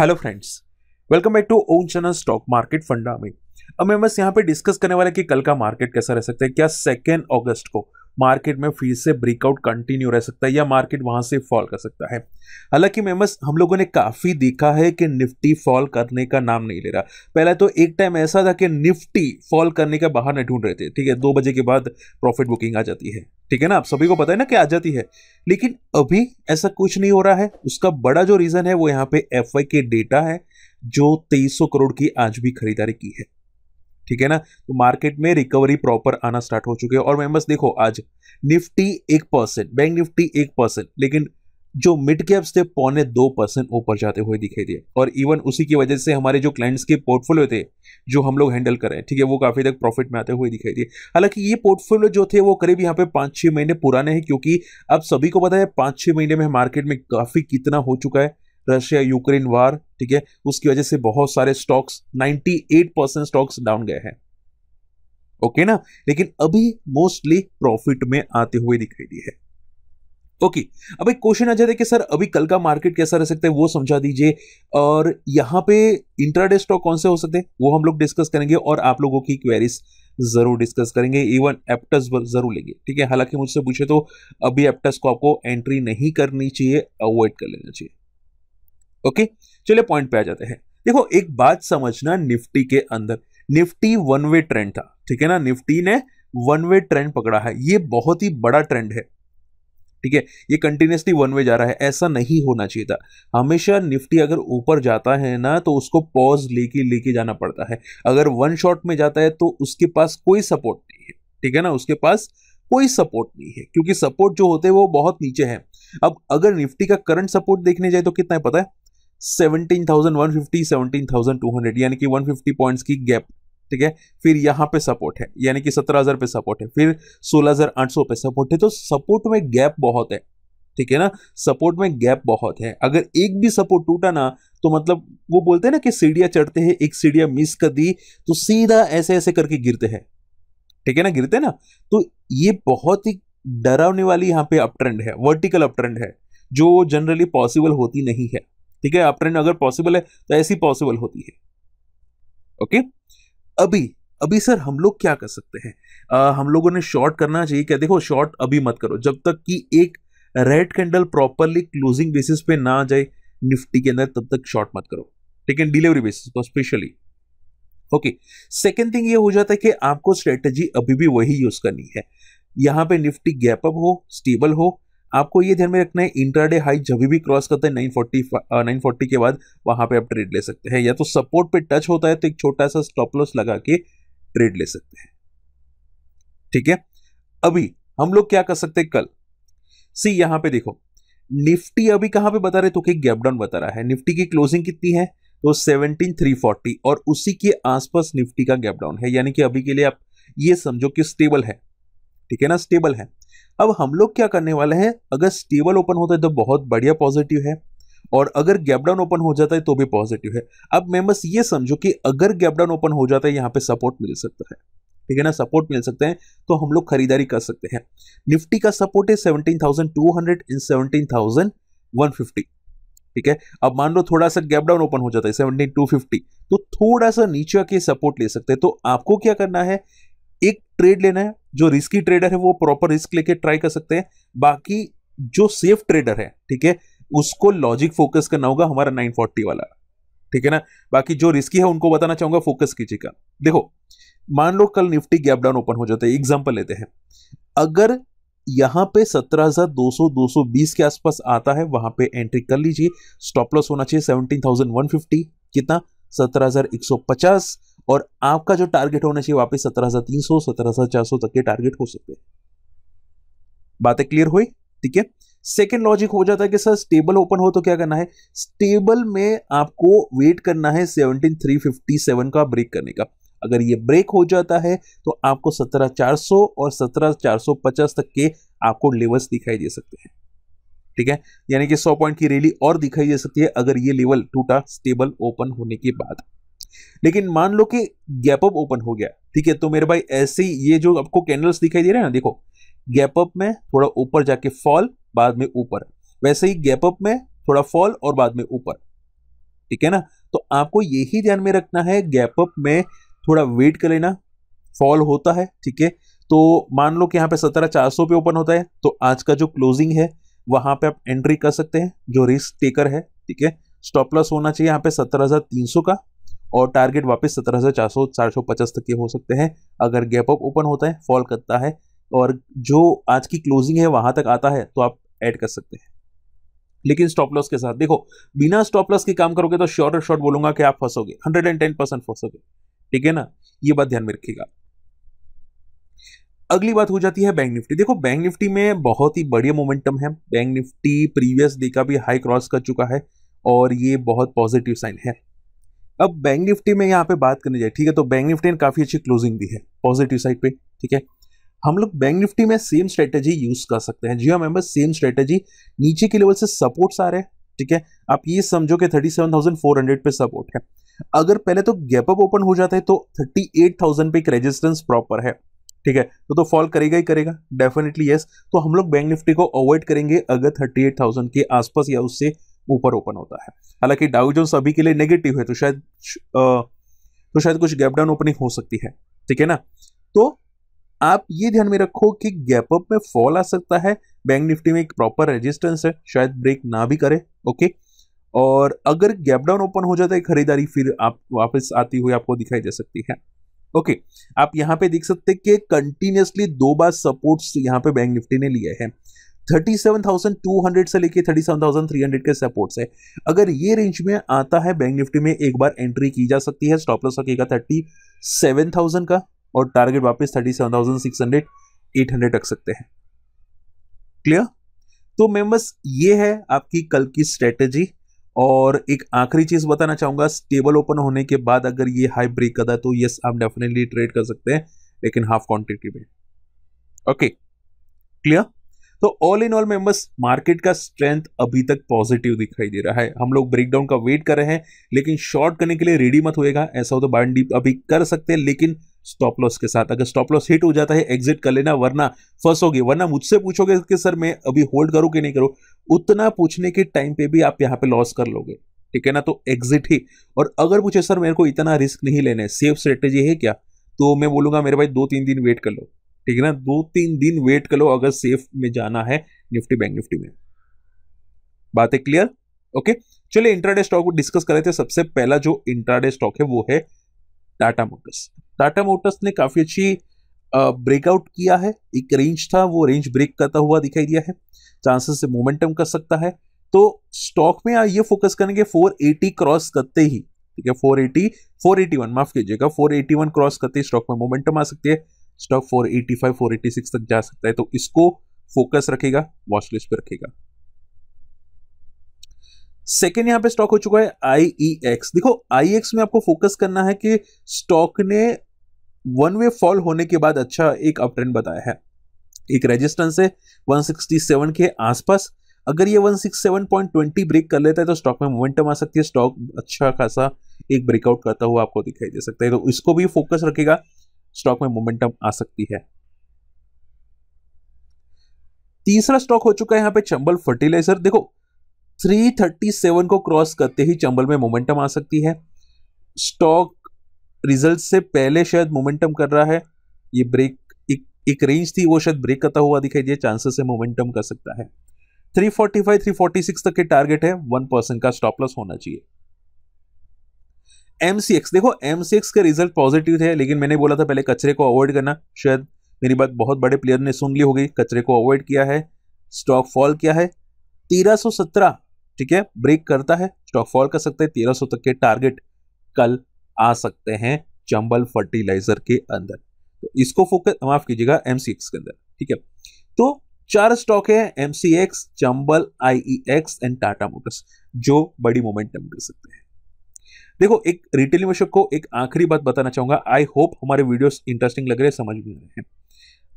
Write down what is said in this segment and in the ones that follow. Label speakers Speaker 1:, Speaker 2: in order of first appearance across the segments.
Speaker 1: hello friends welcome back to own channel stock market funda में अब मैं बस यहाँ पे डिस्कस करने वाला कि कल का मार्केट कैसा रह सकता है क्या सेकेंड अगस्त को मार्केट में फिर से ब्रेकआउट कंटिन्यू रह सकता है या मार्केट वहां से फॉल कर सकता है हालांकि मेमस हम लोगों ने काफ़ी देखा है कि निफ्टी फॉल करने का नाम नहीं ले रहा पहले तो एक टाइम ऐसा था कि निफ्टी फॉल करने का बाहर नहीं ढूंढ रहे थे ठीक है दो बजे के बाद प्रॉफिट बुकिंग आ जाती है ठीक है ना आप सभी को पता है ना कि आ जाती है लेकिन अभी ऐसा कुछ नहीं हो रहा है उसका बड़ा जो रीज़न है वो यहाँ पे एफ के डेटा है जो तेईस करोड़ की आज भी खरीदारी की है ठीक है ना तो मार्केट में रिकवरी प्रॉपर आना स्टार्ट हो चुके हैं और मेंबर्स देखो आज निफ्टी एक परसेंट बैंक निफ्टी एक परसेंट लेकिन जो मिड कैप्स थे पौने दो परसेंट ऊपर जाते हुए दिखाई दिए और इवन उसी की वजह से हमारे जो क्लाइंट्स के पोर्टफोलियो थे जो हम लोग हैंडल कर रहे हैं ठीक है वो काफ़ी तक प्रॉफिट में आते हुए दिखाई दिए हालांकि ये पोर्टफोलियो जो थे वो करीब यहाँ पे पाँच छः महीने पुराने हैं क्योंकि अब सभी को पता है पाँच छः महीने में मार्केट में काफ़ी कितना हो चुका है रशिया यूक्रेन वार ठीक है उसकी वजह से बहुत सारे स्टॉक्स 98 परसेंट स्टॉक्स डाउन गए हैं ओके ना लेकिन अभी मोस्टली प्रॉफिट में आते हुए दिखाई दिए है ओके अब एक क्वेश्चन आ जाता है कि सर अभी कल का मार्केट कैसा रह सकता है वो समझा दीजिए और यहाँ पे इंट्राडे स्टॉक कौन से हो सकते हैं वो हम लोग डिस्कस करेंगे और आप लोगों की क्वेरीज जरूर डिस्कस करेंगे इवन एप्टस जरूर लेंगे ठीक है हालांकि मुझसे पूछे तो अभी एप्टस को आपको एंट्री नहीं करनी चाहिए अवॉइड कर लेना चाहिए ओके चलिए पॉइंट पे आ जाते हैं देखो एक बात समझना निफ्टी के अंदर निफ्टी वन वे ट्रेंड था ठीक है ना निफ्टी ने वन वे ट्रेंड पकड़ा है ये बहुत ही बड़ा ट्रेंड है ठीक है ये कंटिन्यूसली वन वे जा रहा है ऐसा नहीं होना चाहिए था हमेशा निफ्टी अगर ऊपर जाता है ना तो उसको पॉज लेके लेके जाना पड़ता है अगर वन शॉट में जाता है तो उसके पास कोई सपोर्ट नहीं है ठीक है ना उसके पास कोई सपोर्ट नहीं है क्योंकि सपोर्ट जो होते हैं वो बहुत नीचे है अब अगर निफ्टी का करंट सपोर्ट देखने जाए तो कितना है पता है 17,150 17,200 यानी कि 150 पॉइंट्स की गैप ठीक है फिर यहाँ पे सपोर्ट है यानी कि 17,000 पे सपोर्ट है फिर 16,800 पे सपोर्ट है तो सपोर्ट में गैप बहुत है ठीक है ना सपोर्ट में गैप बहुत है अगर एक भी सपोर्ट टूटा ना तो मतलब वो बोलते हैं ना कि सीढ़िया चढ़ते हैं एक सीढ़िया मिस कर दी तो सीधा ऐसे ऐसे करके गिरते हैं ठीक है ना गिरते ना तो ये बहुत ही डरावने वाली यहाँ पे अप ट्रेंड है वर्टिकल अप ट्रेंड है जो जनरली पॉसिबल होती नहीं है ठीक है अप ट्रेंड अगर पॉसिबल है तो ऐसी पॉसिबल होती है ओके अभी अभी सर हम लोग क्या कर सकते हैं आ, हम लोगों ने शॉर्ट करना चाहिए क्या देखो शॉर्ट अभी मत करो जब तक कि एक red candle properly closing basis पे ना आ जाए निफ्टी के अंदर तब तक शॉर्ट मत करो ठीक है डिलीवरी बेसिस पर स्पेशली ओके सेकेंड थिंग ये हो जाता है कि आपको स्ट्रेटेजी अभी भी वही यूज करनी है यहां पे निफ्टी गैप अप हो स्टेबल हो आपको ये ध्यान में रखना है इंटरडे हाई जब भी क्रॉस करता है 940 फोर्टी 940 के बाद वहां पे आप ट्रेड ले सकते हैं या तो सपोर्ट पे टच होता है तो एक छोटा सा स्टॉप लॉस लगा के ट्रेड ले सकते हैं ठीक है अभी हम लोग क्या कर सकते हैं कल सी यहां पे देखो निफ्टी अभी कहां पे बता रहे तो एक गैपडाउन बता रहा है निफ्टी की क्लोजिंग कितनी है तो सेवनटीन थ्री फोर्टी और उसी के आसपास निफ्टी का गैपडाउन है यानी कि अभी के लिए आप ये समझो कि स्टेबल है ठीक है ना स्टेबल है अब हम लोग क्या करने वाले हैं अगर स्टेबल ओपन होता है तो बहुत बढ़िया पॉजिटिव है और अगर गैपडाउन ओपन हो जाता है तो भी पॉजिटिव है अब बस ये समझो कि अगर गैपडाउन ओपन हो जाता है यहाँ पे सपोर्ट मिल सकता है ठीक है ना सपोर्ट मिल सकते हैं तो हम लोग खरीदारी कर सकते हैं निफ्टी का सपोर्ट है seventeen thousand two hundred and seventeen thousand one fifty ठीक है अब मान लो थोड़ा सा गैप डाउन ओपन हो जाता है सेवनटीन टू फिफ्टी तो थोड़ा सा नीचे के सपोर्ट ले सकते हैं तो आपको क्या करना है एक ट्रेड लेना है जो रिस्की ट्रेडर है वो प्रॉपर रिस्क लेके ट्राई कर सकते हैं बाकी जो सेफ ट्रेडर है ठीक है उसको लॉजिक फोकस करना होगा हमारा 940 वाला ठीक है ना बाकी जो रिस्की है उनको बताना चाहूंगा फोकस कीजिएगा देखो मान लो कल निफ्टी गैप डाउन ओपन हो जाता है एग्जाम्पल लेते हैं अगर यहां पे 17,200 220 के आसपास आता है वहां पे एंट्री कर लीजिए स्टॉप लॉस होना चाहिए 17,150 कितना 17,150 और आपका जो टारगेट होना चाहिए वापस सत्रह हजार तीन सौ सत्रह हजार चार सौ तक के टारगेट हो सकते हैं बातें क्लियर हुई ठीक है सेकेंड लॉजिक हो जाता है कि सर स्टेबल ओपन हो तो क्या करना है स्टेबल में आपको वेट करना है सेवनटीन थ्री फिफ्टी सेवन का ब्रेक करने का अगर ये ब्रेक हो जाता है तो आपको सत्रह चार सौ और सत्रह चार सौ पचास तक के आपको लेवल्स दिखाई दे सकते हैं ठीक है यानी कि सौ पॉइंट की रैली और दिखाई दे सकती है अगर ये लेवल टूटा स्टेबल ओपन होने के बाद लेकिन मान लो कि गैप अप ओपन हो गया ठीक है तो मेरे भाई ऐसे ही ये जो आपको कैंडल्स दिखाई दे रहे हैं ना देखो गैप अप में थोड़ा ऊपर जाके फॉल बाद में ऊपर वैसे ही गैप अप में थोड़ा फॉल और बाद में ऊपर ठीक है ना तो आपको यही ध्यान में रखना है गैप अप में थोड़ा वेट कर लेना फॉल होता है ठीक है तो मान लो कि यहाँ पे सत्रह चार सौ पे ओपन होता है तो आज का जो क्लोजिंग है वहां पे आप एंट्री कर सकते हैं जो रिस्क टेकर है ठीक है स्टॉप लॉस होना चाहिए यहाँ पे सत्रह हज़ार तीन सौ का और टारगेट वापस सत्रह से चार सौ चार सौ पचास तक के हो सकते हैं अगर गैप अप ओपन होता है फॉल करता है और जो आज की क्लोजिंग है वहां तक आता है तो आप ऐड कर सकते हैं लेकिन स्टॉप लॉस के साथ देखो बिना स्टॉप लॉस के काम करोगे तो शॉर्ट शॉर्ट बोलूंगा कि आप फंसोगे हंड्रेड एंड टेन परसेंट फंसोगे ठीक है ना ये बात ध्यान में रखिएगा अगली बात हो जाती है बैंक निफ्टी देखो बैंक निफ्टी में बहुत ही बढ़िया मोमेंटम है बैंक निफ्टी प्रीवियस डे का भी हाई क्रॉस कर चुका है और ये बहुत पॉजिटिव साइन है अब बैंक निफ्टी में यहाँ पे बात करनी जाए ठीक है तो बैंक निफ्टी ने काफ़ी अच्छी क्लोजिंग दी है पॉजिटिव साइड पे ठीक है हम लोग बैंक निफ्टी में सेम स्ट्रेटेजी यूज कर सकते हैं जी हाँ मेंबर सेम स्ट्रेटेजी नीचे के लेवल से सपोर्ट्स आ रहे हैं ठीक है आप ये समझो कि 37,400 पे सपोर्ट है अगर पहले तो गैप अप ओपन हो जाता है तो 38,000 पे एक रेजिस्टेंस प्रॉपर है ठीक है तो तो फॉल करेगा ही करेगा डेफिनेटली यस तो हम लोग बैंक निफ्टी को अवॉइड करेंगे अगर 38,000 के आसपास या उससे ऊपर ओपन होता है हालांकि डाउ सभी के लिए नेगेटिव है तो शायद तो शायद कुछ गैप डाउन ओपनिंग हो सकती है ठीक है ना तो आप ये ध्यान में रखो कि गैप अप में फॉल आ सकता है बैंक निफ्टी में एक प्रॉपर रेजिस्टेंस है शायद ब्रेक ना भी करे ओके और अगर गैप डाउन ओपन हो जाता है खरीदारी फिर आप वापस आती हुई आपको दिखाई दे सकती है ओके आप यहां पे देख सकते हैं कि कंटिन्यूसली दो बार सपोर्ट्स यहां पे बैंक निफ्टी ने लिए हैं 37,200 से लेके 37,300 के सपोर्ट से अगर ये रेंज में आता है बैंक निफ्टी में एक बार एंट्री की जा सकती है स्टॉप लॉस रखेगा 37,000 का और टारगेट वापस 37,600 800 रख सकते हैं क्लियर तो मेम्बर्स ये है आपकी कल की स्ट्रेटेजी और एक आखिरी चीज़ बताना चाहूंगा स्टेबल ओपन होने के बाद अगर ये हाई ब्रेक करता तो यस आप डेफिनेटली ट्रेड कर सकते हैं लेकिन हाफ क्वांटिटी में ओके क्लियर तो all in all members market का स्ट्रेंथ अभी तक पॉजिटिव दिखाई दे रहा है हम लोग ब्रेकडाउन का वेट कर रहे हैं लेकिन शॉर्ट करने के लिए रेडी मत होएगा ऐसा हो तो बाइन डीप अभी कर सकते हैं लेकिन स्टॉप लॉस के साथ अगर स्टॉप लॉस हिट हो जाता है एग्जिट कर लेना वरना फंसोगे वरना मुझसे पूछोगे कि सर मैं अभी होल्ड करूँ कि नहीं करूँ उतना पूछने के टाइम पे भी आप यहाँ पे लॉस कर लोगे ठीक है ना तो एग्जिट ही और अगर पूछे सर मेरे को इतना रिस्क नहीं लेना है सेफ स्ट्रेटेजी है क्या तो मैं बोलूंगा मेरे भाई दो तीन दिन वेट कर लो ठीक है ना दो तीन दिन वेट कर लो अगर सेफ में जाना है निफ्टी बैंक निफ्टी में बात है क्लियर ओके चलिए इंट्राडे स्टॉक को डिस्कस कर रहे थे सबसे पहला जो इंट्राडे स्टॉक है वो है टाटा मोटर्स टाटा मोटर्स ने काफी अच्छी ब्रेकआउट किया है एक रेंज था वो रेंज ब्रेक करता हुआ दिखाई दिया है चांसेस से मोमेंटम कर सकता है तो स्टॉक में ये फोकस करेंगे 480 क्रॉस करते ही ठीक है 480 481 माफ कीजिएगा 481 क्रॉस करते ही स्टॉक में मोमेंटम आ सकती है स्टॉक 485 486 तक जा सकता है तो इसको फोकस रखेगा वॉचलिस्ट पर रखेगा सेकेंड यहां पे स्टॉक हो चुका है आईईएक्स e देखो आईएक्स e में आपको फोकस करना है कि स्टॉक ने वन वे फॉल होने के बाद अच्छा एक अप ट्रेंड बताया है एक रेजिस्टेंस है 167 के आसपास अगर ये 167.20 ब्रेक कर लेता है तो स्टॉक में मोमेंटम आ सकती है स्टॉक अच्छा खासा एक ब्रेकआउट करता हुआ आपको दिखाई दे सकता है तो इसको भी फोकस रखेगा स्टॉक में मोमेंटम आ सकती है तीसरा स्टॉक हो चुका है यहां पे चंबल फर्टिलाइजर देखो 337 को क्रॉस करते ही चंबल में मोमेंटम आ सकती है स्टॉक रिजल्ट से पहले शायद मोमेंटम कर रहा है ये ब्रेक एक एक रेंज थी वो शायद ब्रेक करता हुआ दिखाई दिया चांसेस है मोमेंटम कर सकता है 345 346 तक के टारगेट है वन परसेंट का स्टॉप लॉस होना चाहिए एम देखो एम का रिजल्ट पॉजिटिव थे लेकिन मैंने बोला था पहले कचरे को अवॉइड करना शायद मेरी बात बहुत बड़े प्लेयर ने सुन ली होगी कचरे को अवॉइड किया है स्टॉक फॉल किया है तेरह ठीक है ब्रेक करता है स्टॉक फॉल कर सकते हैं तेरह तक के टारगेट कल आ सकते हैं चंबल फर्टिलाइजर के अंदर तो इसको फोकस माफ कीजिएगा एम के अंदर ठीक है तो चार स्टॉक है M Chambal I X and Tata Motors जो बड़ी मोमेंटम कर सकते हैं देखो एक रिटेल निवेशक को एक आखिरी बात बताना चाहूंगा आई होप हमारे वीडियोस इंटरेस्टिंग लग रहे हैं समझ में रहे हैं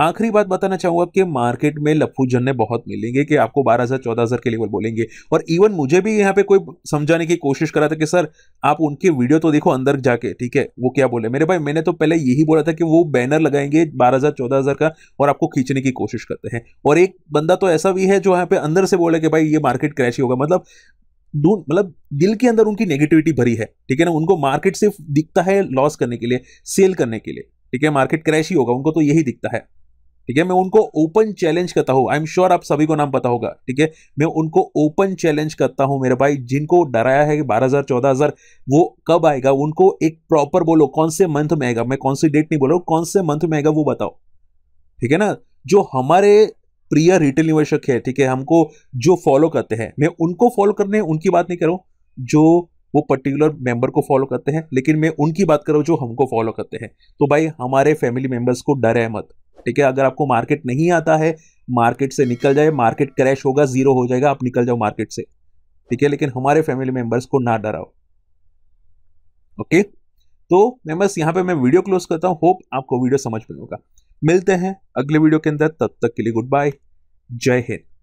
Speaker 1: आखिरी बात बताना चाहूंगा कि मार्केट में लफू जन्ने बहुत मिलेंगे कि आपको 12000 14000 के लेवल बोलेंगे और इवन मुझे भी यहाँ पे कोई समझाने की कोशिश करा था कि सर आप उनके वीडियो तो देखो अंदर जाके ठीक है वो क्या बोले मेरे भाई मैंने तो पहले यही बोला था कि वो बैनर लगाएंगे 12000 14000 का और आपको खींचने की कोशिश करते हैं और एक बंदा तो ऐसा भी है जो यहाँ पे अंदर से बोला कि भाई ये मार्केट क्रैश ही होगा मतलब मतलब दिल के अंदर उनकी नेगेटिविटी भरी है ठीक है ना उनको मार्केट सिर्फ दिखता है लॉस करने के लिए सेल करने के लिए ठीक है मार्केट क्रैश ही होगा उनको तो यही दिखता है ठीक है मैं उनको ओपन चैलेंज करता हूँ आई एम श्योर आप सभी को नाम पता होगा ठीक है मैं उनको ओपन चैलेंज करता हूँ मेरे भाई जिनको डराया है कि 12000 14000 वो कब आएगा उनको एक प्रॉपर बोलो कौन से मंथ में आएगा मैं कौन सी डेट नहीं बोल रहा हूँ कौन से मंथ में आएगा वो बताओ ठीक है ना जो हमारे प्रिय रिटेल निवेशक है ठीक है हमको जो फॉलो करते हैं मैं उनको फॉलो करने उनकी बात नहीं करूँ जो वो पर्टिकुलर मेंबर को फॉलो करते हैं लेकिन मैं उनकी बात करूँ जो हमको फॉलो करते हैं तो भाई हमारे फैमिली मेंबर्स को डर है मत ठीक है अगर आपको मार्केट नहीं आता है मार्केट से निकल जाए मार्केट क्रैश होगा जीरो हो जाएगा आप निकल जाओ मार्केट से ठीक है लेकिन हमारे फैमिली मेंबर्स को ना डराओ ओके तो मेंबर्स यहां पे मैं वीडियो क्लोज करता हूँ होप आपको वीडियो समझ में होगा मिलते हैं अगले वीडियो के अंदर तब तक के लिए गुड बाय जय हिंद